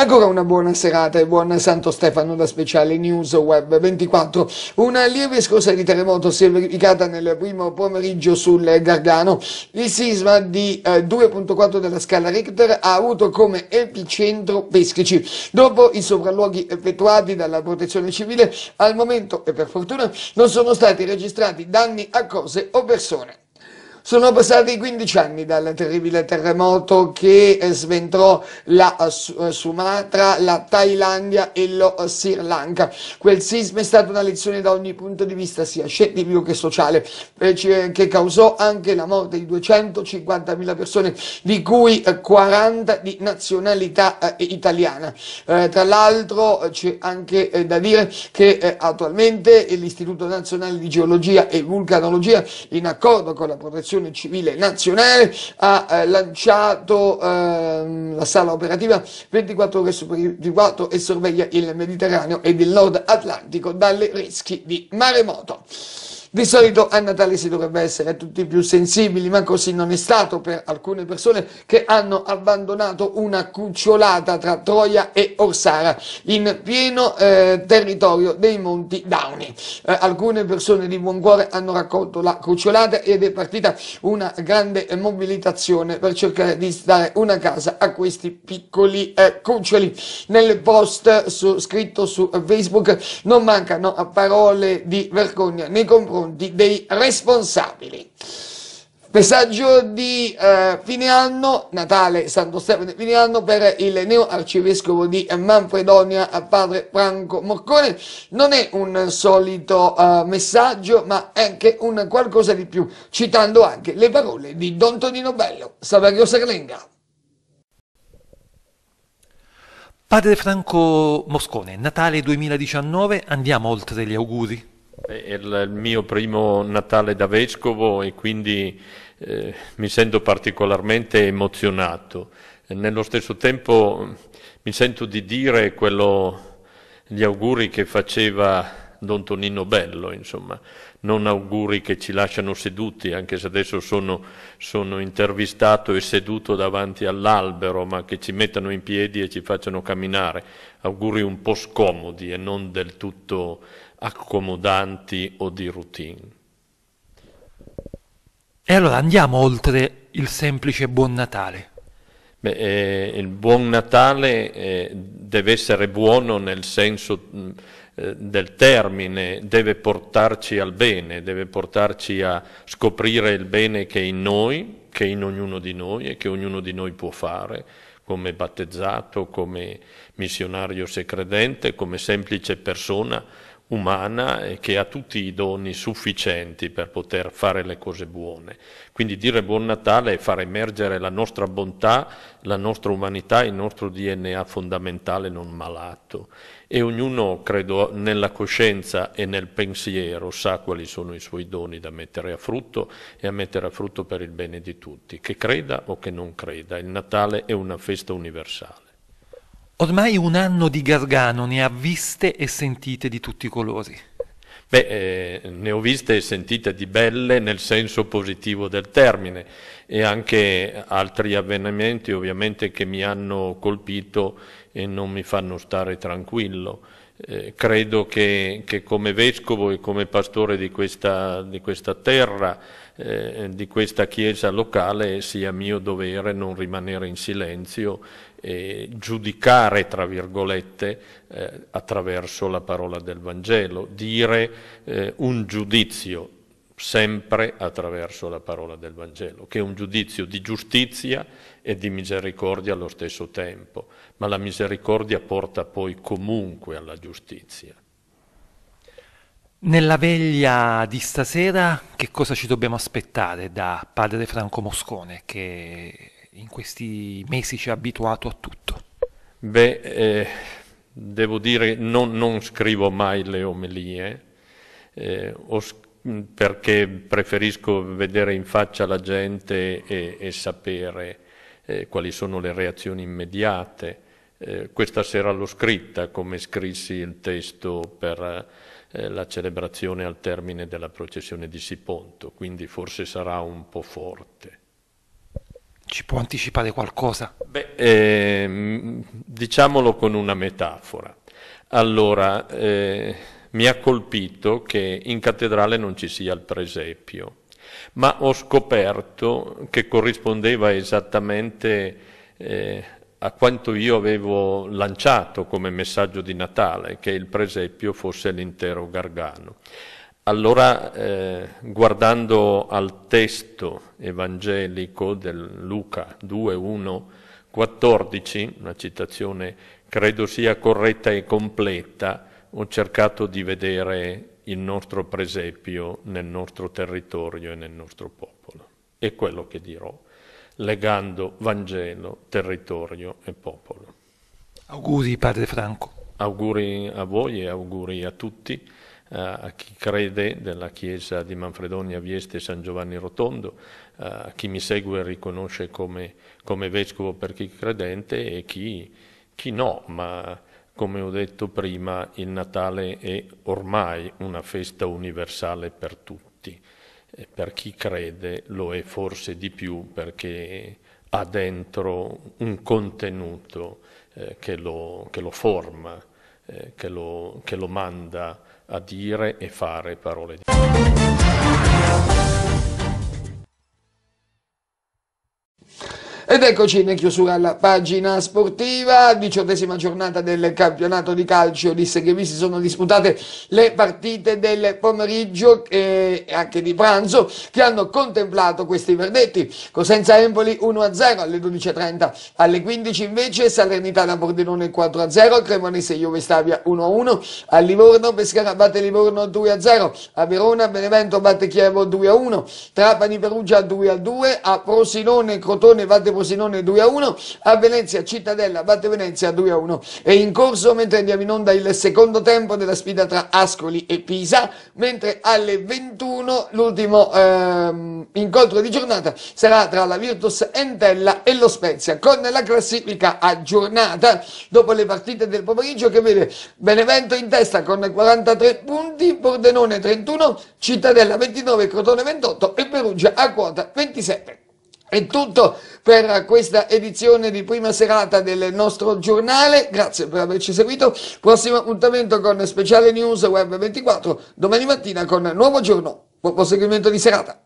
Ancora una buona serata e buon Santo Stefano da speciale News Web 24. Una lieve scossa di terremoto si è verificata nel primo pomeriggio sul Gargano. Il sisma di eh, 2.4 della scala Richter ha avuto come epicentro Peschici. Dopo i sopralluoghi effettuati dalla protezione civile, al momento e per fortuna non sono stati registrati danni a cose o persone. Sono passati 15 anni dal terribile terremoto che eh, sventrò la eh, eh, Sumatra, la Thailandia e lo Sri Lanka. Quel sisma è stata una lezione da ogni punto di vista, sia scientifico che sociale, che causò anche la morte di 250.000 persone, di cui 40 di nazionalità italiana. Tra l'altro c'è anche da dire che attualmente l'Istituto Nazionale di Geologia e Vulcanologia, in accordo con la protezione protezione civile nazionale ha eh, lanciato eh, la sala operativa 24 ore su 24 e sorveglia il Mediterraneo ed il nord Atlantico dalle rischi di maremoto. Di solito a Natale si dovrebbe essere tutti più sensibili, ma così non è stato per alcune persone che hanno abbandonato una cucciolata tra Troia e Orsara in pieno eh, territorio dei Monti Dauni. Eh, alcune persone di buon cuore hanno raccolto la cucciolata ed è partita una grande mobilitazione per cercare di dare una casa a questi piccoli eh, cuccioli. Nel post su, scritto su Facebook non mancano parole di vergogna nei confronti conti dei responsabili. Messaggio di eh, fine anno, Natale, Santo Stefano fine anno per il neo arcivescovo di Manfredonia, padre Franco Morcone. Non è un solito eh, messaggio, ma è anche un qualcosa di più, citando anche le parole di Don Tonino Bello, Saverio Serlenga. Padre Franco Moscone, Natale 2019, andiamo oltre gli auguri è il mio primo Natale da vescovo e quindi eh, mi sento particolarmente emozionato. Nello stesso tempo mi sento di dire quello, gli auguri che faceva Don Tonino Bello, insomma, non auguri che ci lasciano seduti, anche se adesso sono, sono intervistato e seduto davanti all'albero, ma che ci mettano in piedi e ci facciano camminare, auguri un po' scomodi e non del tutto accomodanti o di routine. E allora andiamo oltre il semplice buon Natale. Beh, eh, il buon Natale eh, deve essere buono nel senso mm, eh, del termine, deve portarci al bene, deve portarci a scoprire il bene che è in noi, che è in ognuno di noi e che ognuno di noi può fare, come battezzato, come missionario se credente, come semplice persona umana e che ha tutti i doni sufficienti per poter fare le cose buone. Quindi dire buon Natale è far emergere la nostra bontà, la nostra umanità, il nostro DNA fondamentale non malato. E ognuno, credo, nella coscienza e nel pensiero sa quali sono i suoi doni da mettere a frutto e a mettere a frutto per il bene di tutti, che creda o che non creda. Il Natale è una festa universale. Ormai un anno di Gargano ne ha viste e sentite di tutti i colori. Beh, eh, ne ho viste e sentite di belle nel senso positivo del termine e anche altri avvenimenti ovviamente che mi hanno colpito e non mi fanno stare tranquillo. Eh, credo che, che, come vescovo e come pastore di questa, di questa terra, eh, di questa chiesa locale, sia mio dovere non rimanere in silenzio eh, giudicare, tra virgolette, eh, attraverso la parola del Vangelo, dire eh, un giudizio sempre attraverso la parola del Vangelo, che è un giudizio di giustizia e di misericordia allo stesso tempo, ma la misericordia porta poi comunque alla giustizia. Nella veglia di stasera che cosa ci dobbiamo aspettare da padre Franco Moscone che in questi mesi ci ha abituato a tutto? Beh, eh, devo dire non, non scrivo mai le omelie, eh, perché preferisco vedere in faccia la gente e, e sapere eh, quali sono le reazioni immediate. Eh, questa sera l'ho scritta come scrissi il testo per eh, la celebrazione al termine della processione di Siponto, quindi forse sarà un po' forte. Ci può anticipare qualcosa? Beh, eh, diciamolo con una metafora. Allora, eh, mi ha colpito che in cattedrale non ci sia il presepio, ma ho scoperto che corrispondeva esattamente eh, a quanto io avevo lanciato come messaggio di Natale, che il presepio fosse l'intero Gargano. Allora, eh, guardando al testo evangelico del Luca 2, 1, 14, una citazione credo sia corretta e completa, ho cercato di vedere il nostro presepio nel nostro territorio e nel nostro popolo. È quello che dirò, legando Vangelo, territorio e popolo. Auguri, Padre Franco. Auguri a voi e auguri a tutti. Eh, a chi crede della chiesa di Manfredoni a Vieste San Giovanni Rotondo, eh, a chi mi segue riconosce come, come vescovo per chi è credente e chi, chi no, ma come ho detto prima il Natale è ormai una festa universale per tutti, per chi crede lo è forse di più perché ha dentro un contenuto eh, che, lo, che, lo, forma, eh, che, lo, che lo manda a dire e fare parole di... Ed eccoci in chiusura alla pagina sportiva, diciottesima giornata del campionato di calcio di Serie B, si sono disputate le partite del pomeriggio eh, e anche di pranzo che hanno contemplato questi verdetti. Cosenza Empoli 1-0 alle 12.30, alle 15 invece Salernitana Pordenone 4-0, Cremonese Juve Stabia 1-1, a Livorno Pescara batte Livorno 2-0, a Verona Benevento batte Chievo 2-1, Trapani Perugia 2-2, a Prosinone Crotone batte Frosinone 2 a 1, a Venezia Cittadella batte Venezia 2 a 1. È in corso mentre andiamo in onda il secondo tempo della sfida tra Ascoli e Pisa, mentre alle 21 l'ultimo ehm, incontro di giornata sarà tra la Virtus Entella e lo Spezia, con la classifica aggiornata dopo le partite del pomeriggio che vede Benevento in testa con 43 punti, Pordenone 31, Cittadella 29, Crotone 28 e Perugia a quota 27. È tutto per questa edizione di prima serata del nostro giornale, grazie per averci seguito, prossimo appuntamento con speciale news web 24 domani mattina con nuovo giorno, buon proseguimento di serata.